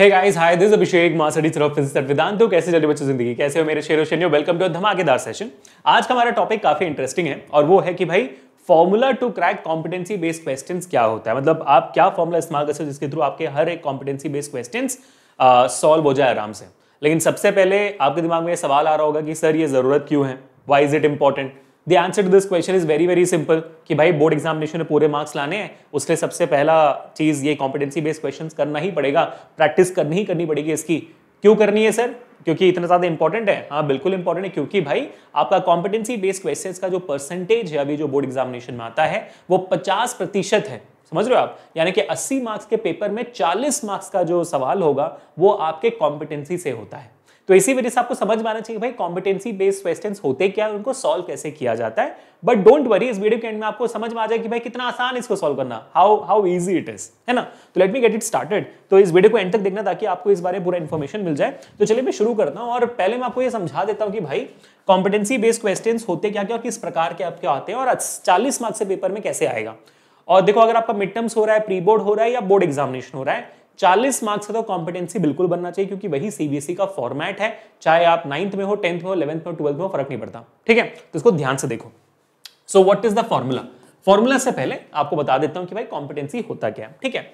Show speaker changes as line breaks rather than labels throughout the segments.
Hi this अभिषेक वेदांत कैसे चले बच्चे जिंदगी कैसे हो मेरे शेरो वेलकम टू धमाकेदार सेशन आज का हमारा टॉपिक काफी इंटरेस्टिंग है और वो है कि भाई formula to crack competency based question क्या होता है मतलब आप क्या फॉर्मूला इस्तेमाल कर सकते हो जिसके थ्रू आपके हर एक कॉम्पिटेंसी बेस्ड क्वेश्चन सॉल्व हो जाए आराम से लेकिन सबसे पहले आपके दिमाग में सवाल आ रहा होगा कि सर ये ज़रूरत क्यों है why is it important the answer to this question is very very simple कि भाई बोर्ड एग्जामिनेशन में पूरे मार्क्स लाने हैं उसके सबसे पहला चीज ये कॉम्पिटेंसी बेस्ड क्वेश्चन करना ही पड़ेगा प्रैक्टिस करनी ही करनी पड़ेगी इसकी क्यों करनी है सर क्योंकि इतना ज्यादा इंपॉर्टेंट है हाँ बिल्कुल इंपॉर्टेंट है क्योंकि भाई आपका कॉम्पिटेंसी बेस्ड क्वेश्चन का जो परसेंटेज है अभी जो बोर्ड एग्जामिनेशन में आता है वो पचास प्रतिशत है समझ रहे हो आप यानी कि अस्सी मार्क्स के पेपर में चालीस मार्क्स का जो सवाल होगा वो आपके कॉम्पिटेंसी से होता है तो इसी वजह से आपको समझ में आना चाहिए भाई कॉम्पिटेंसी बेस्ड क्वेश्चन होते क्या उनको सॉल्व कैसे किया जाता है बट डोंट वरी इस वीडियो के एंड में आपको समझ में आ जाए कि भाई कितना आसान इसको सॉल्व करना how how easy it is है ना तो let me get it started तो इस वीडियो को एंड तक देखना ताकि आपको इस बारे में पूरा इन्फॉर्मेशन मिल जाए तो चलिए मैं शुरू करता हूँ और पहले मैं आपको यह समझा देता हूँ कि भाई कॉम्पिटेंसी बेस्ड क्वेश्चन होते क्या क्या और किस प्रकार के आपके आते हैं और चालीस मार्क्स से पेपर में कैसे आएगा और देखो अगर आपका मिड टर्म्स हो रहा है प्री बोर्ड हो रहा है या बोर्ड एग्जामिनेशन हो रहा है 40 मार्क्स का तो कॉम्पिटेंसी बिल्कुल बनना चाहिए क्योंकि वही सीबीएसई e का फॉर्मेट है चाहे आप नाइन्थ में हो टेंथ में हो इलेवंथ में हो ट्वेल्थ में हो फर्क नहीं पड़ता ठीक है तो इसको ध्यान से देखो so what is the formula formula से पहले आपको बता देता हूं कि भाई कॉम्पिटेंसी होता क्या ठीक है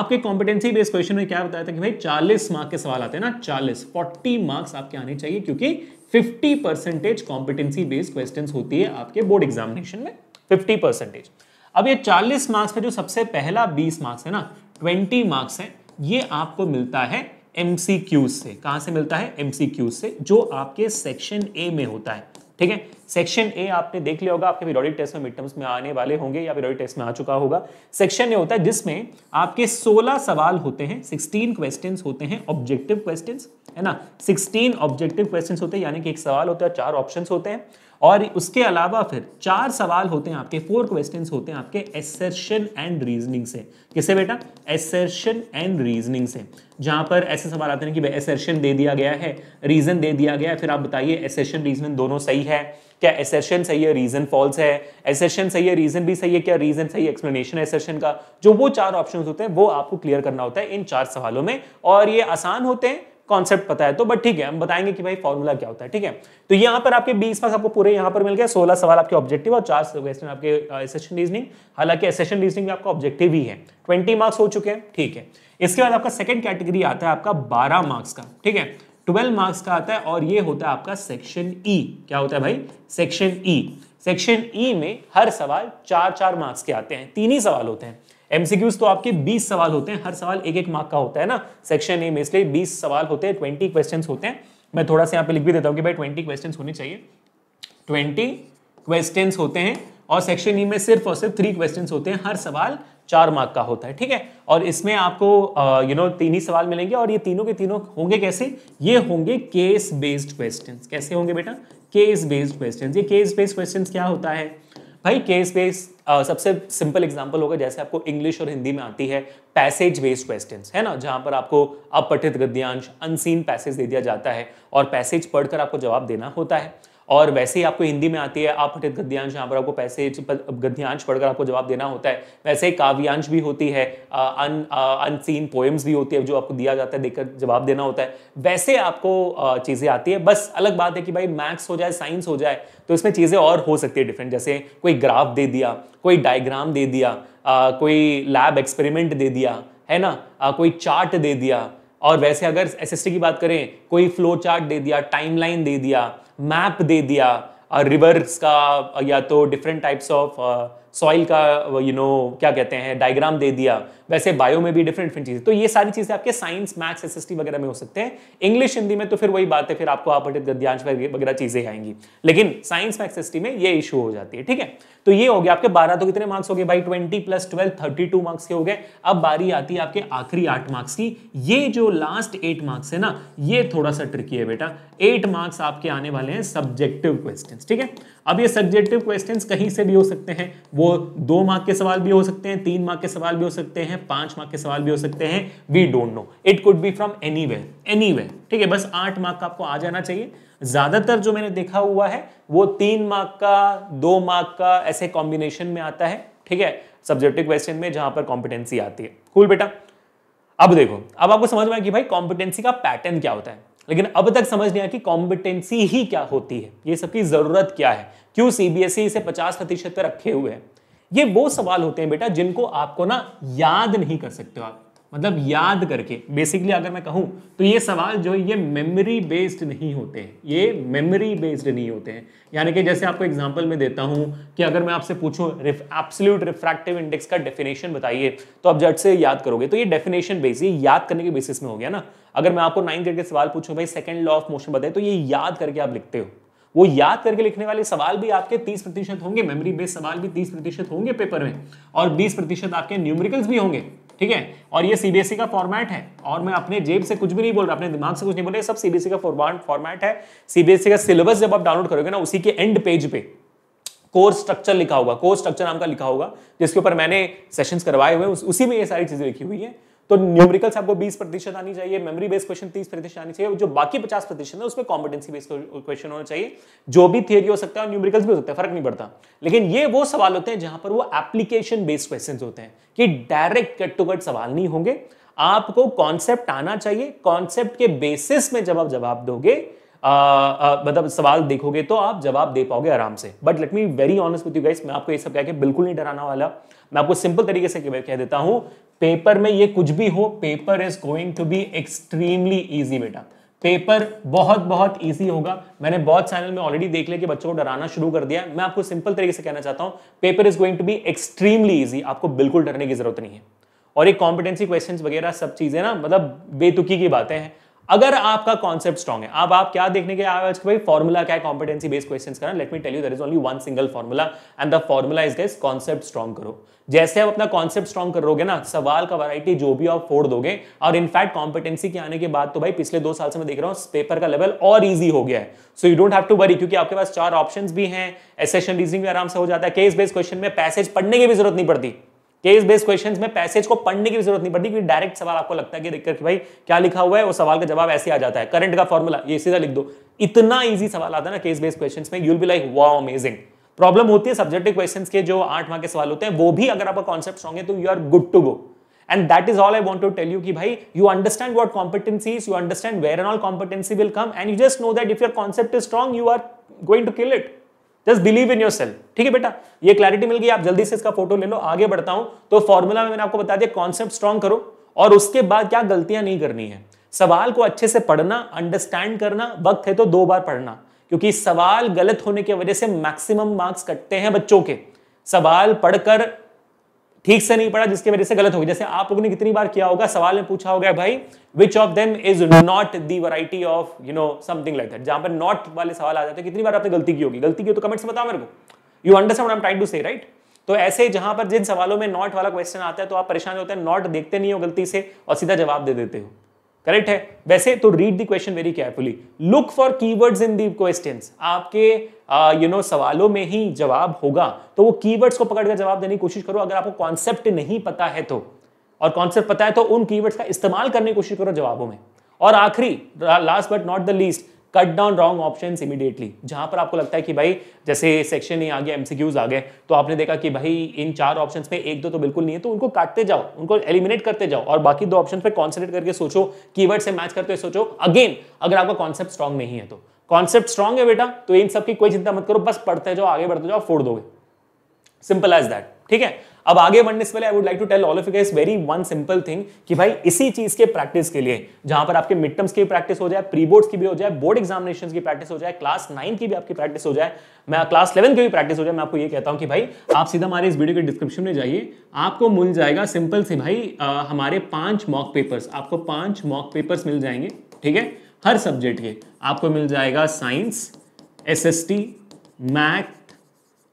आपके कॉम्पिटेंसी बेस्ड क्वेश्चन में क्या बताया था कि भाई चालीस मार्क के सवाल आते हैं ना चालीस फोर्टी मार्क्स आपके आने चाहिए क्योंकि fifty percentage competency based question होती है आपके बोर्ड एग्जामिनेशन में फिफ्टी परसेंटेज अब ये 40 मार्क्स में जो सबसे पहला 20 मार्क्स है ना 20 मार्क्स है ये आपको मिलता है एम से कहाँ से मिलता है एम से जो आपके सेक्शन ए में होता है ठीक है सेक्शन ए आपने देख लिया होगा आपके पीरियोडिक टेस्ट में मिड टर्म्स में आने वाले होंगे या पीरियोडिक टेस्ट में आ चुका होगा सेक्शन ए होता है जिसमें आपके 16 सवाल होते हैं 16 क्वेश्चंस होते हैं ऑब्जेक्टिव क्वेश्चंस है ना 16 ऑब्जेक्टिव क्वेश्चंस होते हैं यानी कि एक सवाल होता है चार ऑप्शंस होते हैं और उसके अलावा फिर चार सवाल होते हैं आपके फोर क्वेश्चंस होते हैं आपके एसर्शन एंड रीजनिंग से किसे बेटा एसर्शन एंड रीजनिंग से जहां पर ऐसे सवाल आते हैं कि भाई एसर्शन दे दिया गया है रीजन दे दिया गया है फिर आप बताइए एसर्शन रीजन दोनों सही है क्या एसेशन सही है रीजन फॉल्स है एसेशन सही है रीजन भी सही है क्या रीजन सही है एक्सप्लेनेशन है एसेशन का जो वो चार ऑप्शन होते हैं वो आपको क्लियर करना होता है इन चार सवालों में और ये आसान होते हैं कॉन्सेप्ट पता है तो बट ठीक है हम बताएंगे कि भाई फॉर्मूला क्या होता है ठीक है तो यहाँ पर आपके बीस मार्क्स आपको पूरे यहाँ पर मिल गया सोलह सवाल आपके ऑब्जेक्टिव और चार क्वेश्चन आपके सेशन रीजनिंग हालांकि सेशन रीजनिंग में आपका ऑब्जेक्टिव ही है ट्वेंटी मार्क्स हो चुके हैं ठीक है इसके बाद आपका सेकेंड कैटेगरी आता है आपका बारह मार्क्स का ठीक है ट्वेल्व मार्क्स का आता है और ये होता है आपका सेक्शन ई e. क्या होता है भाई section E e. Section E e में हर सवाल चार चार मार्क्स के आते हैं तीन ही सवाल होते हैं एमसीक्यूज तो आपके 20 सवाल होते हैं हर सवाल एक एक मार्क का होता है ना सेक्शन ए में इसलिए 20 सवाल होते हैं 20 क्वेश्चंस होते हैं मैं थोड़ा सा यहाँ पे लिख भी देता हूँ कि भाई 20 क्वेश्चंस होने चाहिए 20 क्वेश्चंस होते हैं और सेक्शन ई e में सिर्फ और सिर्फ थ्री क्वेश्चन होते हैं हर सवाल चार मार्क का होता है ठीक है और इसमें आपको यू नो तीन ही सवाल मिलेंगे और ये तीनों के तीनों होंगे कैसे ये होंगे केस बेस्ड क्वेश्चन कैसे होंगे बेटा केस बेस्ड क्वेश्चन ये केस बेस्ड क्वेश्चन क्या होता है भाई केस बेस्ड सबसे सिंपल एग्जांपल होगा जैसे आपको इंग्लिश और हिंदी में आती है पैसेज बेस्ड क्वेश्चंस है ना जहां पर आपको अपठित गद्यांश अनसीन पैसेज दे दिया जाता है और पैसेज पढ़कर आपको जवाब देना होता है और वैसे ही आपको हिंदी में आती है आप हटित गद्यांश यहाँ पर आपको पैसे गद्यांश पढ़कर आपको जवाब देना होता है वैसे ही काव्यांश भी होती है अन अनसीन पोएम्स भी होती है जो आपको दिया जाता है देखकर जवाब देना होता है वैसे आपको चीज़ें आती है बस अलग बात है कि भाई मैथ्स हो जाए साइंस हो जाए तो इसमें चीज़ें और हो सकती है डिफरेंट जैसे कोई ग्राफ दे दिया कोई डायग्राम दे दिया आ, कोई लैब एक्सपेरिमेंट दे दिया है ना आ, कोई चार्ट दे दिया और वैसे अगर एस की बात करें कोई फ्लो चार्ट दे दिया टाइमलाइन दे दिया मैप दे दिया रिवर्स uh, का या तो डिफरेंट टाइप्स ऑफ सॉइल का यू नो क्या कहते हैं डायग्राम दे दिया वैसे बायो में भी डिफरेंट डिफरेंट चीज़ें तो ये सारी चीज़ें आपके साइंस मैथ्स एस वगैरह में हो सकते हैं इंग्लिश हिंदी में तो फिर वही बात है फिर आपको आप गद्यांश वगैरह चीज़ें आएंगी लेकिन साइंस मैथ्स एस में ये इशू हो जाती है ठीक है तो ये हो गया आपके बारह तो कितने मार्क्स हो गए भाई twenty plus twelve thirty two marks के हो गए अब बारी आती है आपके आखिरी आठ मार्क्स की ये जो लास्ट एट मार्क्स है ना ये थोड़ा सा ट्रिकी है बेटा एट मार्क्स आपके आने वाले हैं सब्जेक्टिव क्वेश्चन ठीक है अब ये सब्जेक्टिव क्वेश्चन कहीं से भी हो सकते हैं वो दो मार्क के सवाल भी हो सकते हैं तीन मार्क के सवाल भी हो सकते हैं पांच मार्क के सवाल भी हो सकते हैं we don't know it could be from any way anyway ठीक है बस आठ मार्क का आपको आ जाना चाहिए ज्यादातर जो मैंने देखा हुआ है वो तीन मार्क का दो मार्क का ऐसे कॉम्बिनेशन में आता है ठीक है सब्जेक्टिव क्वेश्चन में जहां पर कॉम्पिटेंसी आती है कूल बेटा अब देखो अब आपको समझ में आए कि भाई कॉम्पिटेंसी का पैटर्न क्या होता है लेकिन अब तक समझ नहीं आया कि कॉम्पिटेंसी ही क्या होती है ये सबकी जरूरत क्या है क्यों सीबीएसई e इसे 50 प्रतिशत पर रखे हुए हैं ये वो सवाल होते हैं बेटा जिनको आपको ना याद नहीं कर सकते हो आप मतलब याद करके बेसिकली अगर मैं कहूं तो ये सवाल जो ये मेमोरी बेस्ड नहीं होते हैं ये मेमोरी बेस्ड नहीं होते हैं यानी कि जैसे आपको एग्जांपल में देता हूं कि अगर मैं आपसे पूछूं एब्सोल्यूट रिफ्रैक्टिव इंडेक्स का डेफिनेशन बताइए तो आप जट से याद करोगे तो ये डेफिनेशन बेस ये याद करने के बेसिस में हो गया ना अगर मैं आपको नाइन्थ ग्रेड के सवाल पूछूँ भाई सेकेंड लॉ ऑफ मोशन बताए तो ये याद करके आप लिखते हो वो याद करके लिखने वाले सवाल भी आपके तीस प्रतिशत होंगे मेमोरी बेस्ड सवाल भी 30 प्रतिशत होंगे पेपर में और बीस प्रतिशत आपके न्यूमेरिकल्स भी होंगे ठीक है और ये सीबीएसई e का फॉर्मेट है और मैं अपने जेब से कुछ भी नहीं बोल रहा अपने दिमाग से कुछ नहीं बोल रहा सब सीबीएसई e का फॉर्मेट है सीबीएसई e का सिलेबस जब आप डाउनलोड करोगे ना उसी के एंड पेज पे कोर्स स्ट्रक्चर लिखा होगा कोर्स स्ट्रक्चर नाम का लिखा होगा जिसके ऊपर मैंने सेशंस करवाए हुए उसी में ये सारी चीजें लिखी हुई है तो न्यूमेरिकल्स आपको 20 प्रतिशत आनी चाहिए मेमोरी बेस्ड क्वेश्चन 30 प्रतिशत आनी चाहिए जो बाकी 50 प्रतिशत है उसमें कॉम्पिटेंसी बेस्ड क्वेश्चन होना चाहिए जो भी थियरी हो सकता है और न्यूमेरिकल्स भी हो सकता है फर्क नहीं पड़ता लेकिन ये वो सवाल होते हैं जहां पर वो एप्लीकेशन बेस्ड क्वेश्चन होते हैं कि डायरेक्ट कट टू कट सवाल नहीं होंगे आपको कॉन्सेप्ट आना चाहिए कॉन्सेप्ट के बेसिस में जब आप जवाब दोगे मतलब सवाल देखोगे तो आप जवाब दे पाओगे आराम से but let me very honest with you guys मैं आपको ये सब कह के बिल्कुल नहीं डराना वाला मैं आपको सिंपल तरीके से कह देता हूं पेपर में ये कुछ भी हो paper is going to be extremely easy बेटा पेपर बहुत बहुत इजी होगा मैंने बहुत चैनल में ऑलरेडी देख लिया कि बच्चों को डराना शुरू कर दिया मैं आपको सिंपल तरीके से कहना चाहता हूँ paper is going to be extremely easy आपको बिल्कुल डरने की जरूरत नहीं है और ये कॉम्पिटेंसी क्वेश्चन वगैरह सब चीज़ें ना मतलब बेतुकी की बातें हैं अगर आपका कॉन्सेप्ट स्ट्रॉग है अब आप क्या देखने के आज के भाई फॉर्मुला क्या है कॉम्पिटेंसी बेस्ड क्वेश्चन करना let me tell you there is only one single formula and the formula is guys concept strong करो जैसे आप अपना कॉन्सेप्ट स्ट्रॉन्ग करोगे ना सवाल का वैरायटी जो भी आप फोड़ दोगे और इनफैक्ट कॉम्पिटेंसी के आने के बाद तो भाई पिछले दो साल से मैं देख रहा हूँ पेपर का लेवल और ईजी हो गया है so you don't have to worry क्योंकि आपके पास चार ऑप्शन भी हैं एसेशन रीजनिंग भी आराम से हो जाता है केस बेस्ड क्वेश्चन में पैसेज पढ़ने की भी जरूरत नहीं पड़ती केस बेस्ड क्वेश्चंस में पैसेज को पढ़ने की जरूरत नहीं पड़ती क्योंकि डायरेक्ट सवाल आपको लगता है कि देखकर कि भाई क्या लिखा हुआ है वो सवाल का जवाब ऐसे आ जाता है करंट का फॉर्मूला ये सीधा लिख दो इतना इजी सवाल आता है ना केस बेस्ड क्वेश्चन में will be like wow amazing problem होती है सब्जेक्टिव क्वेश्चंस के जो आठ मार्क के सवाल होते हैं वो भी अगर आपका कॉन्सेप्ट स्ट्रॉन्ग है तो you are good to go and that is all I want to tell you कि भाई you understand what competencies you understand where and all competency will come and you just know that if your concept is strong you are going to kill it just believe in yourself ठीक है बेटा ये clarity मिल गई आप जल्दी से इसका photo ले लो आगे बढ़ता हूं तो फॉर्मूला में मैंने आपको बता दिया कॉन्सेप्ट स्ट्रॉन्ग करो और उसके बाद क्या गलतियां नहीं करनी है सवाल को अच्छे से पढ़ना अंडरस्टैंड करना वक्त है तो दो बार पढ़ना क्योंकि सवाल गलत होने की वजह से मैक्सिमम मार्क्स कटते हैं बच्चों के सवाल पढ़कर ठीक से नहीं पढ़ा जिसकी वजह से गलत होगी जैसे आप लोगों ने कितनी बार किया होगा सवाल में पूछा होगा भाई which of them is not the variety of you know something like that जहां पर नॉट वाले सवाल आ जाते हैं कितनी बार आपने गलती की होगी गलती की तो कमेंट्स बताओ मेरे को you understand I am trying to say right तो ऐसे जहां पर जिन सवालों में नॉट वाला क्वेश्चन आता है तो आप परेशान होते हैं नॉट देखते नहीं हो गलती से और सीधा जवाब दे देते हो करेक्ट है वैसे तो read the question very carefully look for keywords in the questions आपके यू नो you know, सवालों में ही जवाब होगा तो वो कीवर्ड्स को पकड़कर जवाब देने की कोशिश करो अगर आपको कॉन्सेप्ट नहीं पता है तो और कॉन्सेप्ट पता है तो उन कीवर्ड्स का इस्तेमाल करने की कोशिश करो जवाबों में और आखिरी last but not the least cut down wrong option immediately जहां पर आपको लगता है कि भाई जैसे सेक्शन ही आ गया एमसीक्यूज आ गए तो आपने देखा कि भाई इन चार ऑप्शन में एक दो तो बिल्कुल नहीं है तो उनको काटते जाओ उनको एलिमिनेट करते जाओ और बाकी दो ऑप्शन पे कॉन्सेंट्रेट करके सोचो कीवर्ड से मैच करते हुए सोचो अगेन अगर आपका कॉन्सेप्ट स्ट्रॉन्ग नहीं है तो कॉन्सेप्ट स्ट्रॉन्ग है बेटा तो इन सबकी कोई चिंता मत करो बस पढ़ते जाओ आगे बढ़ते जाओ फोड़ दोगे सिंपल एज दैट ठीक है अब आगे बढ़ने से पहले I would like to tell all of you guys very one simple thing कि भाई इसी चीज के प्रैक्टिस के लिए जहां पर आपके मिड टर्म्स की प्रैक्टिस हो जाए प्री बोर्ड्स की भी हो जाए बोर्ड एग्जामिनेशन की प्रैक्टिस हो जाए क्लास नाइन की भी आपकी प्रैक्टिस हो जाए मैं क्लास इलेवन की भी प्रैक्टिस हो जाए मैं आपको ये कहता हूँ कि भाई आप सीधा हमारे इस वीडियो के डिस्क्रिप्शन में जाइए आपको मिल जाएगा सिंपल से भाई आ, हमारे पांच मॉक पेपर्स आपको पांच मॉक पेपर्स मिल जाएंगे ठीक है हर सब्जेक्ट के आपको मिल जाएगा science S S T math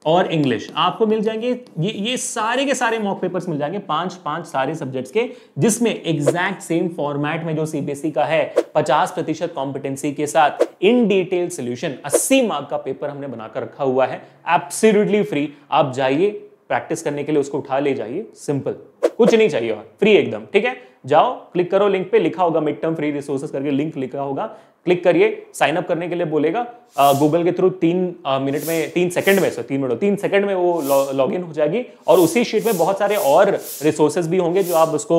और इंग्लिश आपको मिल जाएंगे ये ये सारे के सारे मॉक पेपर्स मिल जाएंगे पांच पांच सारे सब्जेक्ट्स के जिसमें एग्जैक्ट सेम फॉर्मेट में जो सीबीएसई e का है 50 प्रतिशत कॉम्पिटेंसी के साथ इन डिटेल सोल्यूशन 80 मार्क का पेपर हमने बनाकर रखा हुआ है एब्सोल्युटली फ्री आप जाइए प्रैक्टिस करने के लिए उसको उठा ले जाइए सिंपल कुछ नहीं चाहिए और फ्री एकदम ठीक है जाओ क्लिक करो लिंक पे लिखा होगा मिड टर्म फ्री रिसोर्सेस करके लिंक लिखा होगा क्लिक करिए साइन अप करने के लिए बोलेगा गूगल के थ्रू तीन मिनट में तीन सेकंड में सर तीन मिनट तीन सेकंड में वो लॉग इन हो जाएगी और उसी शीट में बहुत सारे और रिसोर्सेज भी होंगे जो आप उसको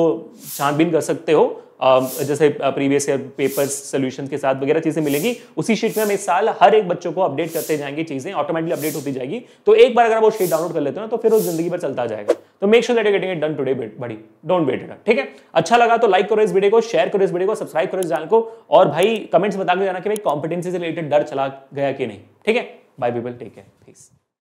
छानबीन कर सकते हो Um, जैसे प्रीवियस ईयर पेपर्स सोल्यूशन के साथ वगैरह चीज़ें मिलेंगी उसी शीट में हम इस साल हर एक बच्चों को अपडेट करते जाएंगे चीज़ें ऑटोमेटिकली अपडेट होती जाएगी तो एक बार अगर आप वो शीट डाउनलोड कर लेते हो ना तो फिर वो जिंदगी पर चलता जाएगा तो make sure that getting it done today buddy don't wait it ठीक है अच्छा लगा तो लाइक करो इस वीडियो को शेयर करो इस वीडियो को सब्सक्राइब करो इस चैनल को और भाई कमेंट्स बता के जाना कि भाई कॉम्पिटेंसी से रिलेटेड डर चला गया कि नहीं ठीक है bye people take care please